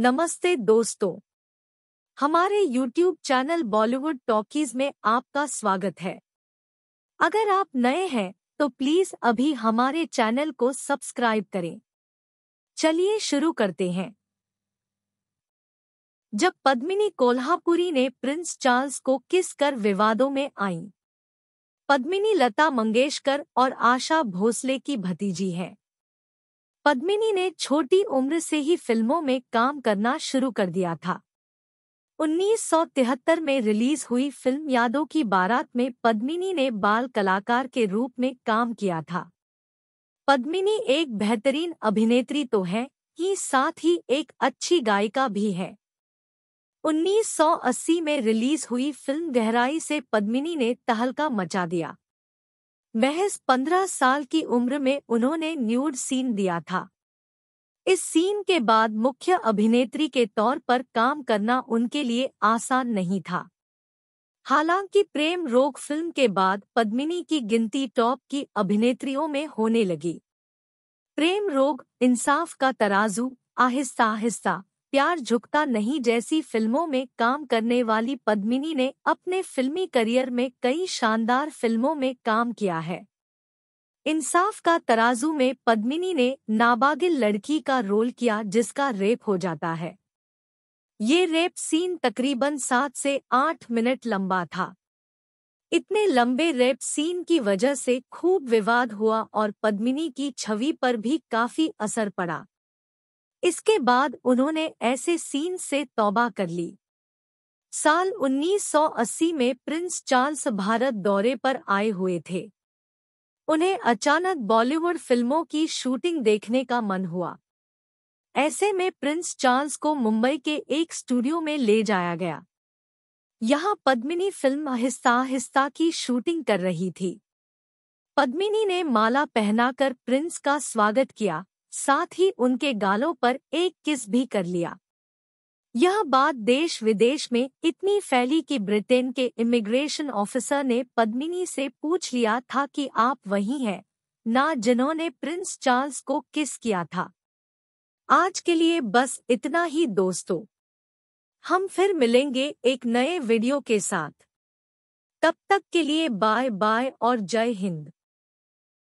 नमस्ते दोस्तों हमारे YouTube चैनल बॉलीवुड टॉकीज में आपका स्वागत है अगर आप नए हैं तो प्लीज अभी हमारे चैनल को सब्सक्राइब करें चलिए शुरू करते हैं जब पद्मिनी कोल्हापुरी ने प्रिंस चार्ल्स को किस कर विवादों में आईं, पद्मिनी लता मंगेशकर और आशा भोसले की भतीजी हैं पद्मिनी ने छोटी उम्र से ही फिल्मों में काम करना शुरू कर दिया था 1973 में रिलीज हुई फिल्म यादों की बारात में पद्मिनी ने बाल कलाकार के रूप में काम किया था पद्मिनी एक बेहतरीन अभिनेत्री तो है ही साथ ही एक अच्छी गायिका भी है 1980 में रिलीज हुई फिल्म गहराई से पद्मिनी ने तहलका मचा दिया महज पंद्रह साल की उम्र में उन्होंने न्यूड सीन दिया था इस सीन के बाद मुख्य अभिनेत्री के तौर पर काम करना उनके लिए आसान नहीं था हालांकि प्रेम रोग फिल्म के बाद पद्मिनी की गिनती टॉप की अभिनेत्रियों में होने लगी प्रेम रोग इंसाफ का तराजू आहिस्ता आहिस्ता प्यार झुकता नहीं जैसी फिल्मों में काम करने वाली पद्मिनी ने अपने फिल्मी करियर में कई शानदार फिल्मों में काम किया है इंसाफ का तराजू में पद्मिनी ने नाबागिल लड़की का रोल किया जिसका रेप हो जाता है ये रेप सीन तकरीबन सात से आठ मिनट लंबा था इतने लंबे रेप सीन की वजह से खूब विवाद हुआ और पद्मिनी की छवि पर भी काफी असर पड़ा इसके बाद उन्होंने ऐसे सीन से तौबा कर ली साल 1980 में प्रिंस चार्ल्स भारत दौरे पर आए हुए थे उन्हें अचानक बॉलीवुड फिल्मों की शूटिंग देखने का मन हुआ ऐसे में प्रिंस चार्ल्स को मुंबई के एक स्टूडियो में ले जाया गया यहाँ पद्मिनी फिल्म हिस्सा हिस्सा की शूटिंग कर रही थी पद्मिनी ने माला पहनाकर प्रिंस का स्वागत किया साथ ही उनके गालों पर एक किस भी कर लिया यह बात देश विदेश में इतनी फैली कि ब्रिटेन के इमिग्रेशन ऑफिसर ने पद्मिनी से पूछ लिया था कि आप वही हैं ना जिन्होंने प्रिंस चार्ल्स को किस किया था आज के लिए बस इतना ही दोस्तों हम फिर मिलेंगे एक नए वीडियो के साथ तब तक के लिए बाय बाय और जय हिंद